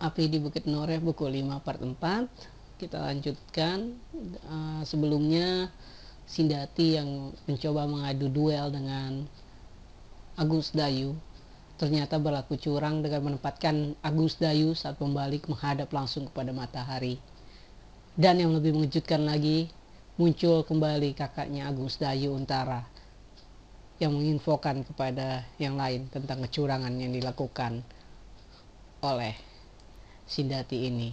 Api di Bukit Noreh buku 5 part 4 kita lanjutkan eh, sebelumnya Sindati yang mencoba mengadu duel dengan Agus Dayu ternyata berlaku curang dengan menempatkan Agus Dayu saat membalik menghadap langsung kepada matahari dan yang lebih mengejutkan lagi muncul kembali kakaknya Agus Dayu Untara yang menginfokan kepada yang lain tentang kecurangan yang dilakukan oleh Sindati ini.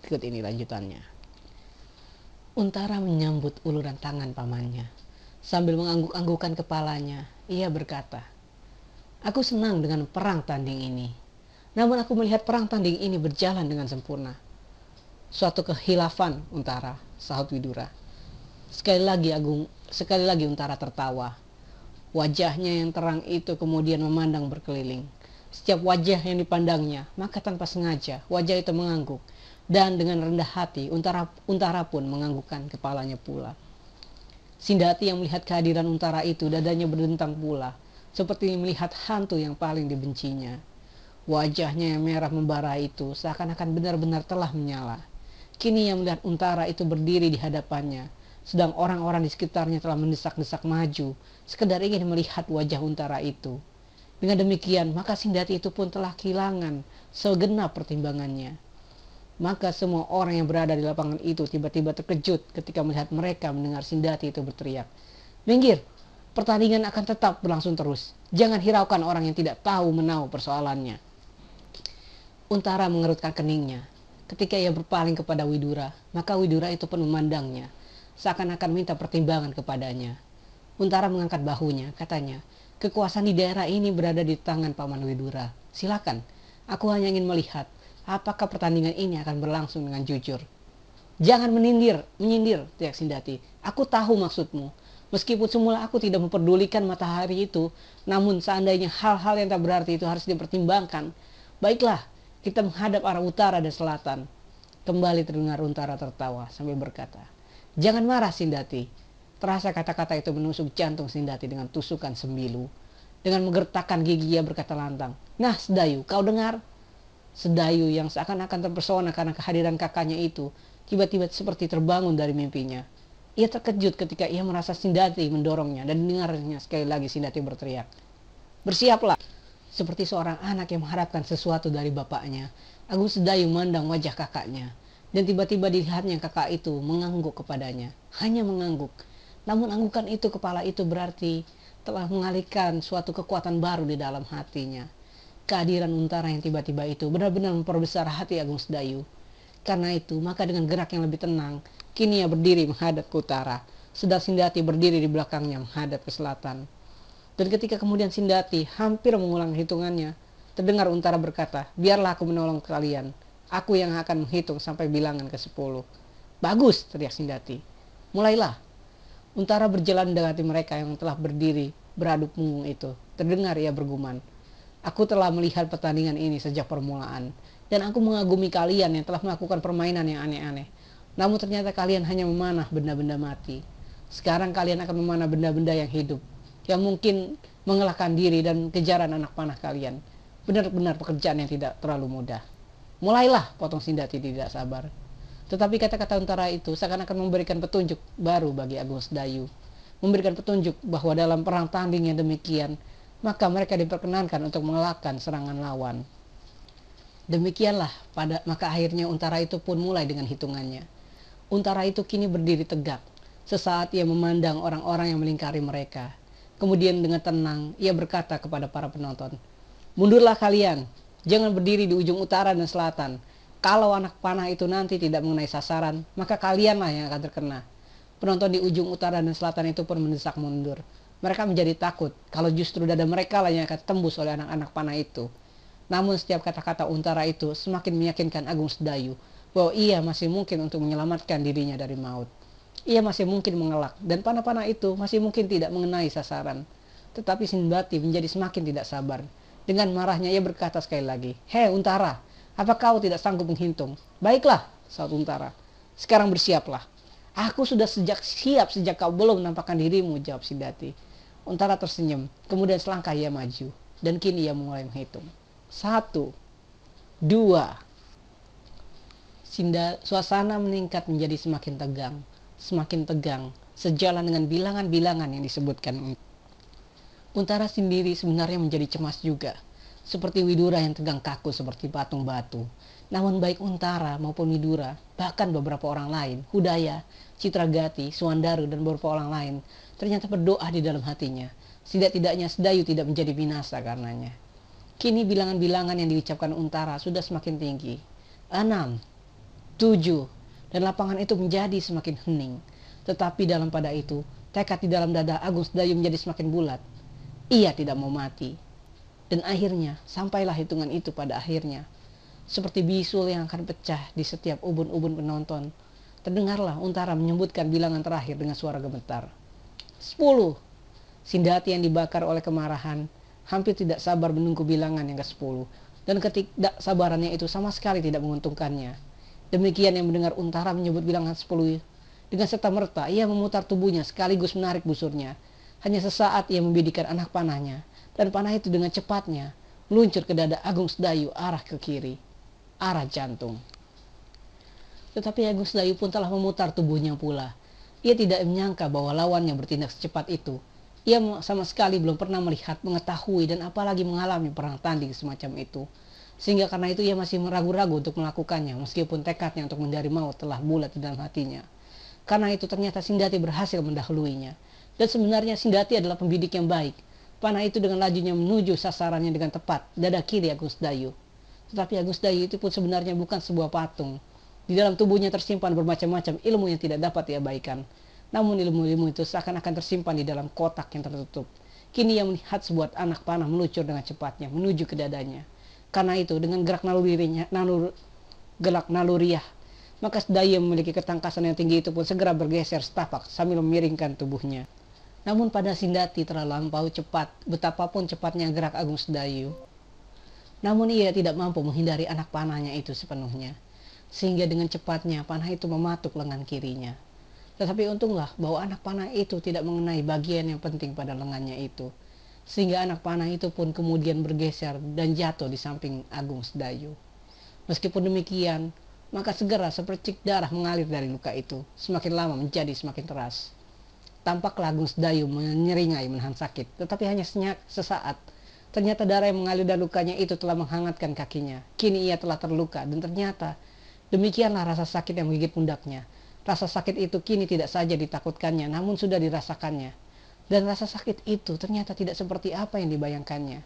Ikut ini lanjutannya. Untara menyambut uluran tangan pamannya. Sambil mengangguk-anggukan kepalanya, ia berkata, Aku senang dengan perang tanding ini. Namun aku melihat perang tanding ini berjalan dengan sempurna. Suatu kehilafan Untara, sahut Widura. Sekali lagi Agung, sekali lagi Untara tertawa. Wajahnya yang terang itu kemudian memandang berkeliling setiap wajah yang dipandangnya, maka tanpa sengaja wajah itu mengangguk, dan dengan rendah hati untara, untara pun menganggukkan kepalanya pula. Sindati yang melihat kehadiran untara itu dadanya berdentang pula, seperti melihat hantu yang paling dibencinya. Wajahnya yang merah membara itu seakan-akan benar-benar telah menyala. Kini yang melihat untara itu berdiri di hadapannya, sedang orang-orang di sekitarnya telah mendesak-desak maju, sekedar ingin melihat wajah untara itu. Dengan demikian, maka Sindati itu pun telah kehilangan segenap pertimbangannya. Maka semua orang yang berada di lapangan itu tiba-tiba terkejut ketika melihat mereka mendengar Sindati itu berteriak. Minggir, pertandingan akan tetap berlangsung terus. Jangan hiraukan orang yang tidak tahu menau persoalannya. Untara mengerutkan keningnya. Ketika ia berpaling kepada Widura, maka Widura itu pun memandangnya. Seakan-akan minta pertimbangan kepadanya. Untara mengangkat bahunya, katanya, Kekuasaan di daerah ini berada di tangan Paman Widura. Silakan. Aku hanya ingin melihat apakah pertandingan ini akan berlangsung dengan jujur. Jangan menindir, menyindir, teriak Sindati. Aku tahu maksudmu. Meskipun semula aku tidak memperdulikan matahari itu, namun seandainya hal-hal yang tak berarti itu harus dipertimbangkan, baiklah, kita menghadap arah utara dan selatan. Kembali terdengar Untara tertawa sambil berkata, Jangan marah Sindati, Terasa kata-kata itu menusuk jantung Sindati dengan tusukan sembilu. Dengan menggertakkan gigi ia berkata lantang, Nah Sedayu, kau dengar? Sedayu yang seakan-akan terpesona karena kehadiran kakaknya itu, tiba-tiba seperti terbangun dari mimpinya. Ia terkejut ketika ia merasa Sindati mendorongnya dan dengarnya sekali lagi Sindati berteriak. Bersiaplah! Seperti seorang anak yang mengharapkan sesuatu dari bapaknya, Agung Sedayu memandang wajah kakaknya. Dan tiba-tiba dilihatnya kakak itu mengangguk kepadanya. Hanya mengangguk namun anggukan itu kepala itu berarti telah mengalihkan suatu kekuatan baru di dalam hatinya. Kehadiran untara yang tiba-tiba itu benar-benar memperbesar hati Agung Sedayu. Karena itu, maka dengan gerak yang lebih tenang, kini ia berdiri menghadap ke utara, sedang Sindati berdiri di belakangnya menghadap ke selatan. Dan ketika kemudian Sindati hampir mengulang hitungannya, terdengar untara berkata, biarlah aku menolong kalian, aku yang akan menghitung sampai bilangan ke sepuluh. Bagus, teriak Sindati. Mulailah, Untara berjalan mendekati mereka yang telah berdiri beradu punggung itu. Terdengar ia bergumam, Aku telah melihat pertandingan ini sejak permulaan, dan aku mengagumi kalian yang telah melakukan permainan yang aneh-aneh. Namun ternyata kalian hanya memanah benda-benda mati. Sekarang kalian akan memanah benda-benda yang hidup, yang mungkin mengelahkan diri dan kejaran anak panah kalian. Benar-benar pekerjaan yang tidak terlalu mudah. Mulailah, potong Sindati tidak sabar. Tetapi kata-kata untara itu seakan-akan memberikan petunjuk baru bagi Agus Dayu. Memberikan petunjuk bahwa dalam perang tanding yang demikian, maka mereka diperkenankan untuk mengalahkan serangan lawan. Demikianlah, pada, maka akhirnya untara itu pun mulai dengan hitungannya. Untara itu kini berdiri tegak, sesaat ia memandang orang-orang yang melingkari mereka. Kemudian dengan tenang, ia berkata kepada para penonton, Mundurlah kalian, jangan berdiri di ujung utara dan selatan, kalau anak panah itu nanti tidak mengenai sasaran, maka kalianlah yang akan terkena. Penonton di ujung utara dan selatan itu pun mendesak mundur. Mereka menjadi takut kalau justru dada mereka lah yang akan tembus oleh anak-anak panah itu. Namun setiap kata-kata untara itu semakin meyakinkan Agung Sedayu bahwa ia masih mungkin untuk menyelamatkan dirinya dari maut. Ia masih mungkin mengelak dan panah-panah itu masih mungkin tidak mengenai sasaran. Tetapi Sinbati menjadi semakin tidak sabar. Dengan marahnya ia berkata sekali lagi, Hei Untara, apa kau tidak sanggup menghitung? Baiklah, saat untara. Sekarang bersiaplah. Aku sudah sejak siap sejak kau belum menampakkan dirimu, jawab Sidati. Untara tersenyum, kemudian selangkah ia maju. Dan kini ia mulai menghitung. Satu, dua. Sinda, suasana meningkat menjadi semakin tegang. Semakin tegang, sejalan dengan bilangan-bilangan yang disebutkan. Untara sendiri sebenarnya menjadi cemas juga seperti Widura yang tegang kaku seperti patung batu. Namun baik Untara maupun Widura, bahkan beberapa orang lain, Hudaya, Citragati, Suandaru, dan beberapa orang lain, ternyata berdoa di dalam hatinya. Setidak-tidaknya Sedayu tidak menjadi binasa karenanya. Kini bilangan-bilangan yang diucapkan Untara sudah semakin tinggi. Enam, tujuh, dan lapangan itu menjadi semakin hening. Tetapi dalam pada itu, tekad di dalam dada Agus Sedayu menjadi semakin bulat. Ia tidak mau mati dan akhirnya, sampailah hitungan itu pada akhirnya. Seperti bisul yang akan pecah di setiap ubun-ubun penonton, terdengarlah untara menyebutkan bilangan terakhir dengan suara gemetar. Sepuluh. Sindati yang dibakar oleh kemarahan, hampir tidak sabar menunggu bilangan yang ke-10. Dan ketidak sabarannya itu sama sekali tidak menguntungkannya. Demikian yang mendengar untara menyebut bilangan 10 dengan serta merta ia memutar tubuhnya sekaligus menarik busurnya. Hanya sesaat ia membidikkan anak panahnya dan panah itu dengan cepatnya meluncur ke dada Agung Sedayu arah ke kiri, arah jantung. Tetapi Agung Sedayu pun telah memutar tubuhnya pula. Ia tidak menyangka bahwa lawannya bertindak secepat itu. Ia sama sekali belum pernah melihat, mengetahui, dan apalagi mengalami perang tanding semacam itu. Sehingga karena itu ia masih meragu-ragu untuk melakukannya, meskipun tekadnya untuk mencari maut telah bulat di dalam hatinya. Karena itu ternyata Sindati berhasil mendahuluinya. Dan sebenarnya Sindati adalah pembidik yang baik, panah itu dengan lajunya menuju sasarannya dengan tepat, dada kiri Agus Dayu. Tetapi Agus Dayu itu pun sebenarnya bukan sebuah patung. Di dalam tubuhnya tersimpan bermacam-macam ilmu yang tidak dapat diabaikan. Namun ilmu-ilmu itu seakan-akan tersimpan di dalam kotak yang tertutup. Kini ia melihat sebuah anak panah meluncur dengan cepatnya menuju ke dadanya. Karena itu dengan gerak nalurinya, nalur, gelak naluriah, maka Dayu memiliki ketangkasan yang tinggi itu pun segera bergeser setapak sambil memiringkan tubuhnya. Namun pada Sindati terlampau cepat, betapapun cepatnya gerak Agung Sedayu. Namun ia tidak mampu menghindari anak panahnya itu sepenuhnya, sehingga dengan cepatnya panah itu mematuk lengan kirinya. Tetapi untunglah bahwa anak panah itu tidak mengenai bagian yang penting pada lengannya itu, sehingga anak panah itu pun kemudian bergeser dan jatuh di samping Agung Sedayu. Meskipun demikian, maka segera sepercik darah mengalir dari luka itu, semakin lama menjadi semakin teras Tampak lagu sedayu menyeringai menahan sakit, tetapi hanya senyak, sesaat. Ternyata darah yang mengalir dari lukanya itu telah menghangatkan kakinya. Kini ia telah terluka, dan ternyata demikianlah rasa sakit yang menggigit pundaknya. Rasa sakit itu kini tidak saja ditakutkannya, namun sudah dirasakannya. Dan rasa sakit itu ternyata tidak seperti apa yang dibayangkannya.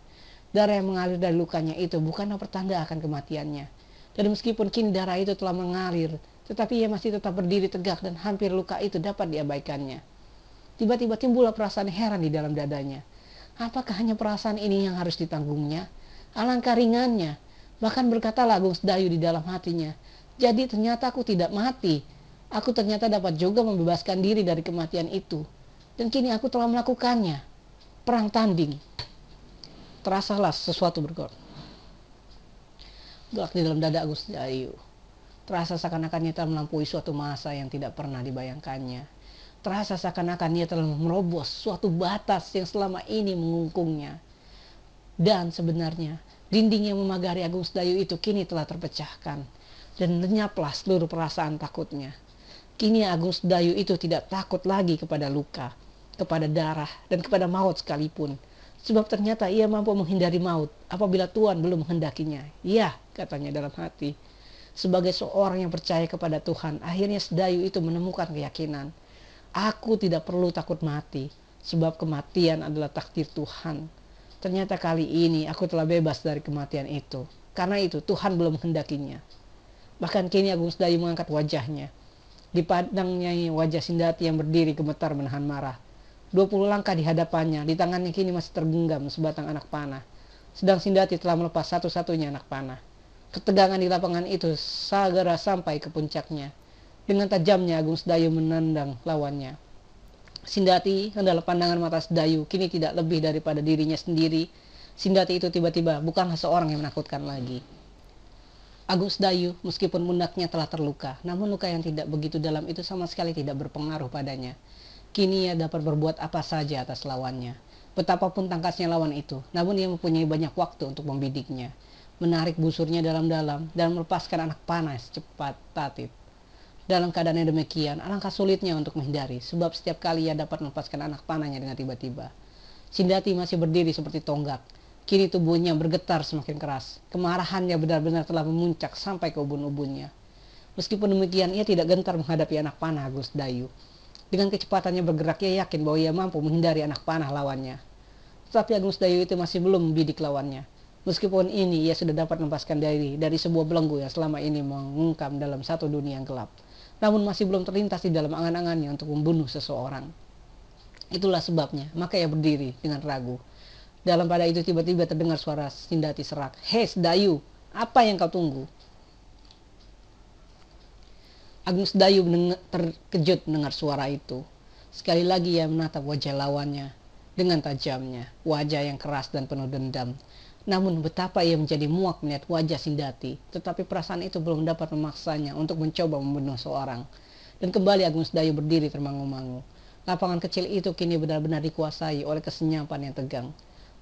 Darah yang mengalir dari lukanya itu bukanlah pertanda akan kematiannya. Dan meskipun kini darah itu telah mengalir, tetapi ia masih tetap berdiri tegak dan hampir luka itu dapat diabaikannya. Tiba-tiba timbullah perasaan heran di dalam dadanya. Apakah hanya perasaan ini yang harus ditanggungnya? Alangkah ringannya. Bahkan berkatalah Agung Sedayu di dalam hatinya, jadi ternyata aku tidak mati. Aku ternyata dapat juga membebaskan diri dari kematian itu. Dan kini aku telah melakukannya. Perang tanding. Terasalah sesuatu bergol. Gelak di dalam dada Agus Dayu. Terasa seakan-akan nyata melampaui suatu masa yang tidak pernah dibayangkannya. Terasa seakan-akan ia telah merobos suatu batas yang selama ini mengungkungnya. Dan sebenarnya, dinding yang memagari Agung Sedayu itu kini telah terpecahkan. Dan lenyaplah seluruh perasaan takutnya. Kini Agung Sedayu itu tidak takut lagi kepada luka, kepada darah, dan kepada maut sekalipun. Sebab ternyata ia mampu menghindari maut apabila Tuhan belum menghendakinya. iya katanya dalam hati sebagai seorang yang percaya kepada Tuhan, akhirnya Sedayu itu menemukan keyakinan Aku tidak perlu takut mati, sebab kematian adalah takdir Tuhan. Ternyata kali ini aku telah bebas dari kematian itu. Karena itu Tuhan belum menghendakinya. Bahkan kini Agung Sedayu mengangkat wajahnya. Dipandangnya wajah Sindati yang berdiri gemetar menahan marah. Dua puluh langkah di hadapannya, di tangannya kini masih tergenggam sebatang anak panah. Sedang Sindati telah melepas satu-satunya anak panah. Ketegangan di lapangan itu segera sampai ke puncaknya. Dengan tajamnya Agung Sedayu menendang lawannya. Sindati hendaklah pandangan mata Sedayu kini tidak lebih daripada dirinya sendiri. Sindati itu tiba-tiba bukanlah seorang yang menakutkan lagi. Agus Dayu, meskipun mundaknya telah terluka, namun luka yang tidak begitu dalam itu sama sekali tidak berpengaruh padanya. Kini ia dapat berbuat apa saja atas lawannya. Betapapun tangkasnya lawan itu, namun ia mempunyai banyak waktu untuk membidiknya. Menarik busurnya dalam-dalam dan melepaskan anak panas cepat tatip dalam keadaan yang demikian, alangkah sulitnya untuk menghindari, sebab setiap kali ia dapat melepaskan anak panahnya dengan tiba-tiba. Sindati masih berdiri seperti tonggak. Kini tubuhnya bergetar semakin keras. Kemarahannya benar-benar telah memuncak sampai ke ubun-ubunnya. Meskipun demikian, ia tidak gentar menghadapi anak panah Agus Dayu. Dengan kecepatannya bergerak, ia yakin bahwa ia mampu menghindari anak panah lawannya. Tetapi Agus Dayu itu masih belum membidik lawannya. Meskipun ini, ia sudah dapat melepaskan diri dari sebuah belenggu yang selama ini mengungkam dalam satu dunia yang gelap namun masih belum terlintas di dalam angan-angannya untuk membunuh seseorang. Itulah sebabnya, maka ia berdiri dengan ragu. Dalam pada itu tiba-tiba terdengar suara Sindati serak. Hei Dayu, apa yang kau tunggu? agung sedayu terkejut mendengar suara itu. Sekali lagi ia menatap wajah lawannya dengan tajamnya, wajah yang keras dan penuh dendam. Namun betapa ia menjadi muak melihat wajah Sindati, tetapi perasaan itu belum dapat memaksanya untuk mencoba membunuh seorang. Dan kembali Agung Sedayu berdiri termangu-mangu. Lapangan kecil itu kini benar-benar dikuasai oleh kesenyapan yang tegang.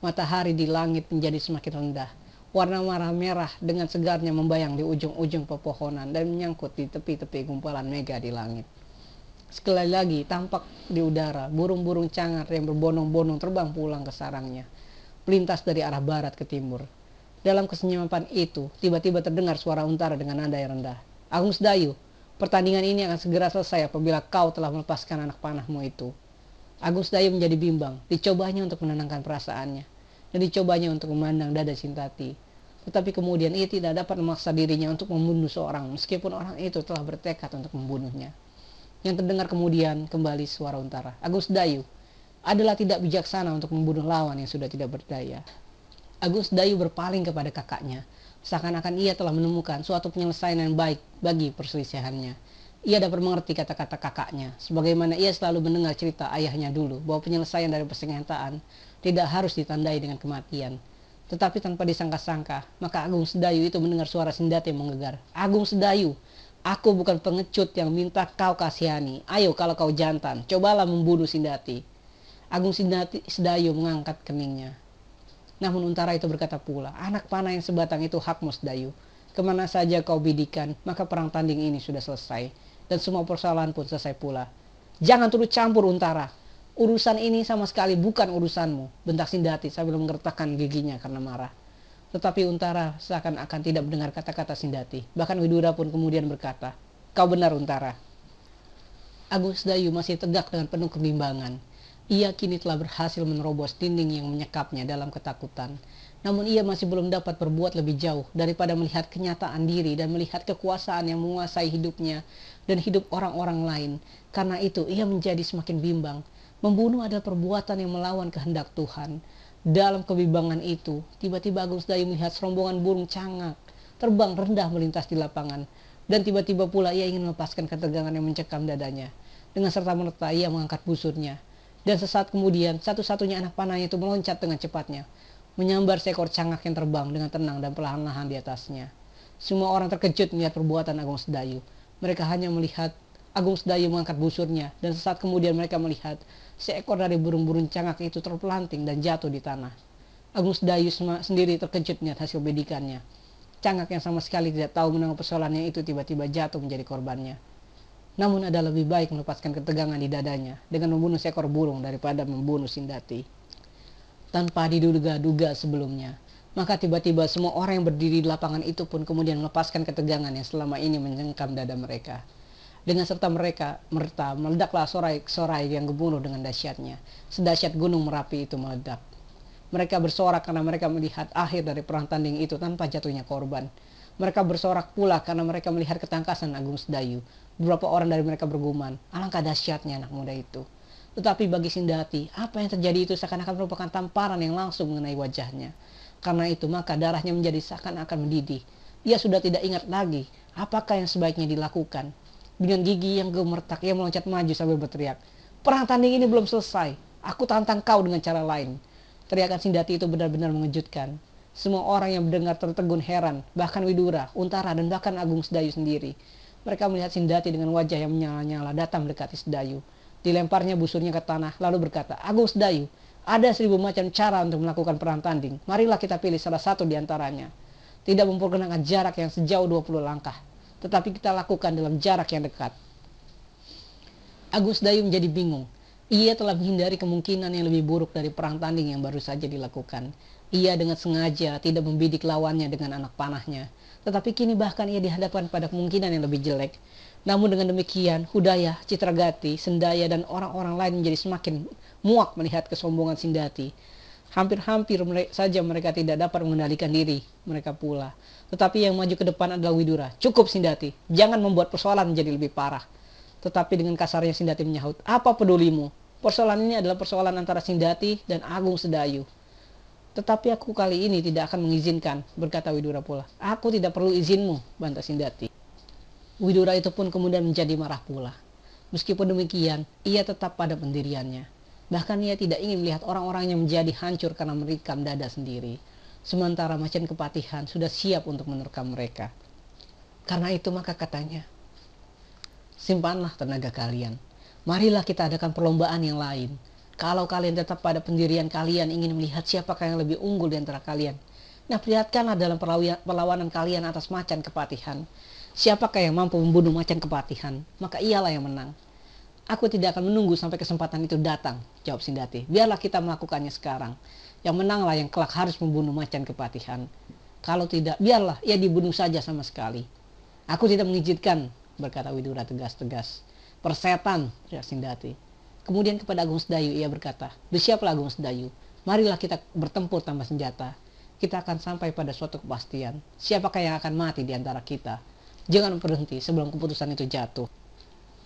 Matahari di langit menjadi semakin rendah. Warna merah-merah dengan segarnya membayang di ujung-ujung pepohonan dan menyangkut di tepi-tepi gumpalan mega di langit. Sekali lagi tampak di udara burung-burung cangar yang berbonong-bonong terbang pulang ke sarangnya melintas dari arah barat ke timur. Dalam kesenyapan itu, tiba-tiba terdengar suara untara dengan nada yang rendah. Agung Sedayu, pertandingan ini akan segera selesai apabila kau telah melepaskan anak panahmu itu. Agung Sedayu menjadi bimbang, dicobanya untuk menenangkan perasaannya, dan dicobanya untuk memandang dada Sintati. Tetapi kemudian ia tidak dapat memaksa dirinya untuk membunuh seorang, meskipun orang itu telah bertekad untuk membunuhnya. Yang terdengar kemudian kembali suara untara. Agus Dayu, adalah tidak bijaksana untuk membunuh lawan yang sudah tidak berdaya. Agus Dayu berpaling kepada kakaknya, seakan-akan ia telah menemukan suatu penyelesaian yang baik bagi perselisihannya. Ia dapat mengerti kata-kata kakaknya, sebagaimana ia selalu mendengar cerita ayahnya dulu bahwa penyelesaian dari persengketaan tidak harus ditandai dengan kematian. Tetapi tanpa disangka-sangka, maka Agung Sedayu itu mendengar suara Sindati yang menggegar. Agung Sedayu, aku bukan pengecut yang minta kau kasihani. Ayo kalau kau jantan, cobalah membunuh Sindati. Agung Sedayu mengangkat keningnya. Namun untara itu berkata pula, anak panah yang sebatang itu hakmu Sedayu. Kemana saja kau bidikan, maka perang tanding ini sudah selesai. Dan semua persoalan pun selesai pula. Jangan turut campur untara. Urusan ini sama sekali bukan urusanmu. Bentak Sindati sambil menggertakkan giginya karena marah. Tetapi Untara seakan-akan tidak mendengar kata-kata Sindati. Bahkan Widura pun kemudian berkata, Kau benar Untara. Agung Dayu masih tegak dengan penuh kebimbangan. Ia kini telah berhasil menerobos dinding yang menyekapnya dalam ketakutan. Namun ia masih belum dapat berbuat lebih jauh daripada melihat kenyataan diri dan melihat kekuasaan yang menguasai hidupnya dan hidup orang-orang lain. Karena itu ia menjadi semakin bimbang. Membunuh adalah perbuatan yang melawan kehendak Tuhan. Dalam kebimbangan itu, tiba-tiba Agung Dayu melihat serombongan burung cangak terbang rendah melintas di lapangan. Dan tiba-tiba pula ia ingin melepaskan ketegangan yang mencekam dadanya. Dengan serta merta ia mengangkat busurnya dan sesaat kemudian, satu-satunya anak panahnya itu meloncat dengan cepatnya, menyambar seekor cangak yang terbang dengan tenang dan perlahan-lahan di atasnya. Semua orang terkejut melihat perbuatan Agung Sedayu. Mereka hanya melihat Agung Sedayu mengangkat busurnya, dan sesaat kemudian mereka melihat seekor dari burung-burung cangak itu terpelanting dan jatuh di tanah. Agung Sedayu sendiri terkejut melihat hasil bidikannya. Cangak yang sama sekali tidak tahu menanggapi persoalannya itu tiba-tiba jatuh menjadi korbannya. Namun ada lebih baik melepaskan ketegangan di dadanya dengan membunuh seekor burung daripada membunuh Sindati. Tanpa diduga-duga sebelumnya, maka tiba-tiba semua orang yang berdiri di lapangan itu pun kemudian melepaskan ketegangan yang selama ini mencengkam dada mereka. Dengan serta mereka merta meledaklah sorai-sorai yang gemuruh dengan dahsyatnya. Sedahsyat gunung merapi itu meledak. Mereka bersorak karena mereka melihat akhir dari perang tanding itu tanpa jatuhnya korban. Mereka bersorak pula karena mereka melihat ketangkasan Agung Sedayu. Beberapa orang dari mereka bergumam, alangkah dahsyatnya anak muda itu. Tetapi bagi Sindati, apa yang terjadi itu seakan-akan merupakan tamparan yang langsung mengenai wajahnya. Karena itu maka darahnya menjadi seakan-akan mendidih. Ia sudah tidak ingat lagi apakah yang sebaiknya dilakukan. Dengan gigi yang gemertak, ia meloncat maju sambil berteriak, Perang tanding ini belum selesai. Aku tantang kau dengan cara lain. Teriakan Sindati itu benar-benar mengejutkan. Semua orang yang mendengar tertegun heran, bahkan Widura, Untara, dan bahkan Agung Sedayu sendiri. Mereka melihat Sindati dengan wajah yang menyala-nyala datang mendekati Sedayu. Dilemparnya busurnya ke tanah, lalu berkata, Agung Sedayu, ada seribu macam cara untuk melakukan perang tanding. Marilah kita pilih salah satu di antaranya. Tidak mempergunakan jarak yang sejauh 20 langkah, tetapi kita lakukan dalam jarak yang dekat. Agus Dayu menjadi bingung. Ia telah menghindari kemungkinan yang lebih buruk dari perang tanding yang baru saja dilakukan. Ia dengan sengaja tidak membidik lawannya dengan anak panahnya, tetapi kini bahkan ia dihadapkan pada kemungkinan yang lebih jelek. Namun dengan demikian, Hudaya, Citragati, Sendaya, dan orang-orang lain menjadi semakin muak melihat kesombongan Sindati. Hampir-hampir saja mereka tidak dapat mengendalikan diri, mereka pula. Tetapi yang maju ke depan adalah Widura. Cukup Sindati, jangan membuat persoalan menjadi lebih parah. Tetapi dengan kasarnya Sindati menyahut, apa pedulimu? Persoalan ini adalah persoalan antara Sindati dan Agung Sedayu. Tetapi aku kali ini tidak akan mengizinkan, berkata Widura pula. Aku tidak perlu izinmu, bantah Sindati. Widura itu pun kemudian menjadi marah pula. Meskipun demikian, ia tetap pada pendiriannya. Bahkan ia tidak ingin melihat orang orang yang menjadi hancur karena merikam dada sendiri. Sementara macan kepatihan sudah siap untuk menerkam mereka. Karena itu maka katanya, simpanlah tenaga kalian, marilah kita adakan perlombaan yang lain. Kalau kalian tetap pada pendirian kalian ingin melihat siapakah yang lebih unggul di antara kalian. Nah, perlihatkanlah dalam perlawanan kalian atas macan kepatihan. Siapakah yang mampu membunuh macan kepatihan, maka ialah yang menang. Aku tidak akan menunggu sampai kesempatan itu datang, jawab Sindati. Biarlah kita melakukannya sekarang. Yang menanglah yang kelak harus membunuh macan kepatihan. Kalau tidak, biarlah ia dibunuh saja sama sekali. Aku tidak mengizinkan, berkata Widura tegas-tegas persetan, teriak ya, Sindati. Kemudian kepada Agung Sedayu ia berkata, bersiaplah Agung Sedayu, marilah kita bertempur tanpa senjata. Kita akan sampai pada suatu kepastian, siapakah yang akan mati di antara kita. Jangan berhenti sebelum keputusan itu jatuh.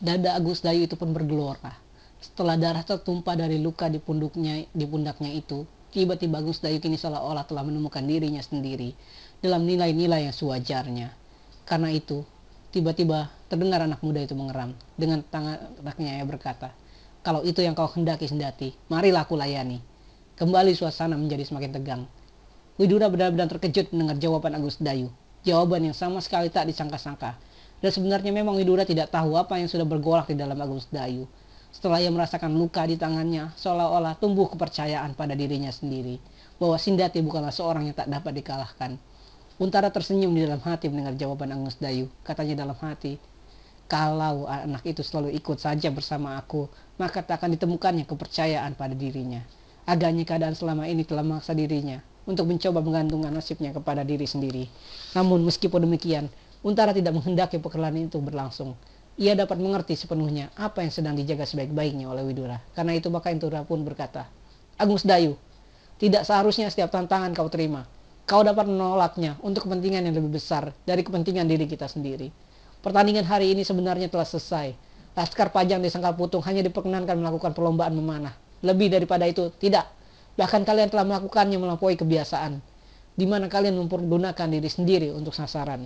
Dada Agus Dayu itu pun bergelora. Setelah darah tertumpah dari luka di punduknya, di pundaknya itu, tiba-tiba Agus Dayu kini seolah-olah telah menemukan dirinya sendiri dalam nilai-nilai yang sewajarnya. Karena itu, tiba-tiba Terdengar anak muda itu mengeram dengan tangan anaknya ia berkata, kalau itu yang kau hendaki sendati, marilah aku layani. Kembali suasana menjadi semakin tegang. Widura benar-benar terkejut mendengar jawaban Agus Dayu. Jawaban yang sama sekali tak disangka-sangka. Dan sebenarnya memang Widura tidak tahu apa yang sudah bergolak di dalam Agus Dayu. Setelah ia merasakan luka di tangannya, seolah-olah tumbuh kepercayaan pada dirinya sendiri bahwa Sindati bukanlah seorang yang tak dapat dikalahkan. Untara tersenyum di dalam hati mendengar jawaban Agus Dayu. Katanya dalam hati, kalau anak itu selalu ikut saja bersama aku, maka tak akan ditemukannya kepercayaan pada dirinya. Agaknya keadaan selama ini telah memaksa dirinya untuk mencoba menggantungkan nasibnya kepada diri sendiri. Namun meskipun demikian, Untara tidak menghendaki pekerjaan itu berlangsung. Ia dapat mengerti sepenuhnya apa yang sedang dijaga sebaik-baiknya oleh Widura. Karena itu maka Intura pun berkata, Agung Sedayu, tidak seharusnya setiap tantangan kau terima. Kau dapat menolaknya untuk kepentingan yang lebih besar dari kepentingan diri kita sendiri. Pertandingan hari ini sebenarnya telah selesai. Laskar Pajang di Sangkal Putung hanya diperkenankan melakukan perlombaan memanah. Lebih daripada itu, tidak. Bahkan kalian telah melakukannya melampaui kebiasaan. Di mana kalian mempergunakan diri sendiri untuk sasaran.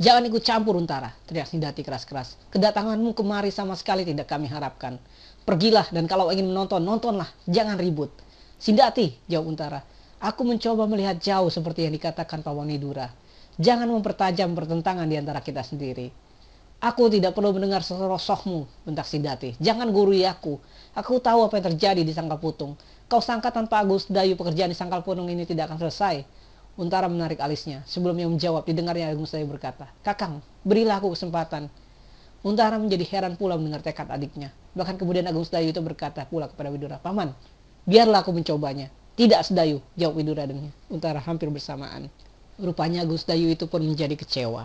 Jangan ikut campur untara, teriak Sindati keras-keras. Kedatanganmu kemari sama sekali tidak kami harapkan. Pergilah dan kalau ingin menonton, nontonlah. Jangan ribut. Sindati, jawab untara. Aku mencoba melihat jauh seperti yang dikatakan Nidura. Jangan mempertajam pertentangan di antara kita sendiri. Aku tidak perlu mendengar serosohmu, bentak Sidati. Jangan gurui aku. Aku tahu apa yang terjadi di Sangkal Putung. Kau sangka tanpa Agus Dayu pekerjaan di Sangkal Putung ini tidak akan selesai. Untara menarik alisnya. Sebelumnya menjawab, didengarnya Agus Dayu berkata, Kakang, berilah aku kesempatan. Untara menjadi heran pula mendengar tekad adiknya. Bahkan kemudian Agus Dayu itu berkata pula kepada Widura, Paman, biarlah aku mencobanya. Tidak sedayu, jawab Widura dengannya. Untara hampir bersamaan. Rupanya Agus Dayu itu pun menjadi kecewa.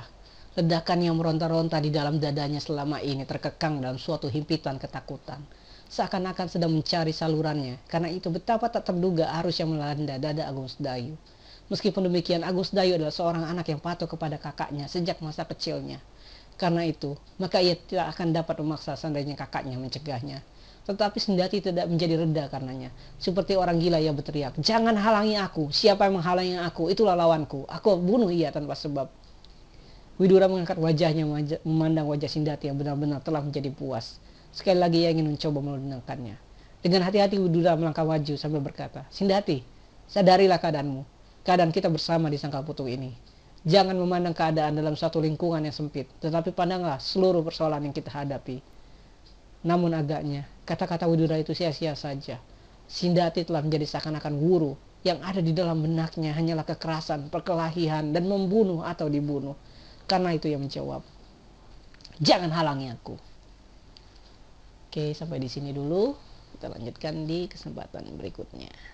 Ledakan yang meronta-ronta di dalam dadanya selama ini terkekang dalam suatu himpitan ketakutan. Seakan-akan sedang mencari salurannya, karena itu betapa tak terduga arus yang melanda dada Agus Dayu. Meskipun demikian, Agus Dayu adalah seorang anak yang patuh kepada kakaknya sejak masa kecilnya. Karena itu, maka ia tidak akan dapat memaksa seandainya kakaknya mencegahnya tetapi sendati tidak menjadi reda karenanya. Seperti orang gila yang berteriak, jangan halangi aku, siapa yang menghalangi aku, itulah lawanku, aku bunuh ia tanpa sebab. Widura mengangkat wajahnya memandang wajah Sindati yang benar-benar telah menjadi puas. Sekali lagi ia ingin mencoba melunakkannya. Dengan hati-hati Widura melangkah maju sambil berkata, Sindati, sadarilah keadaanmu. Keadaan kita bersama di sangkal putu ini. Jangan memandang keadaan dalam satu lingkungan yang sempit, tetapi pandanglah seluruh persoalan yang kita hadapi namun agaknya, kata-kata Widura itu sia-sia saja. Sindati telah menjadi seakan-akan guru. Yang ada di dalam benaknya hanyalah kekerasan, perkelahian, dan membunuh atau dibunuh. Karena itu yang menjawab, Jangan halangi aku. Oke, sampai di sini dulu. Kita lanjutkan di kesempatan berikutnya.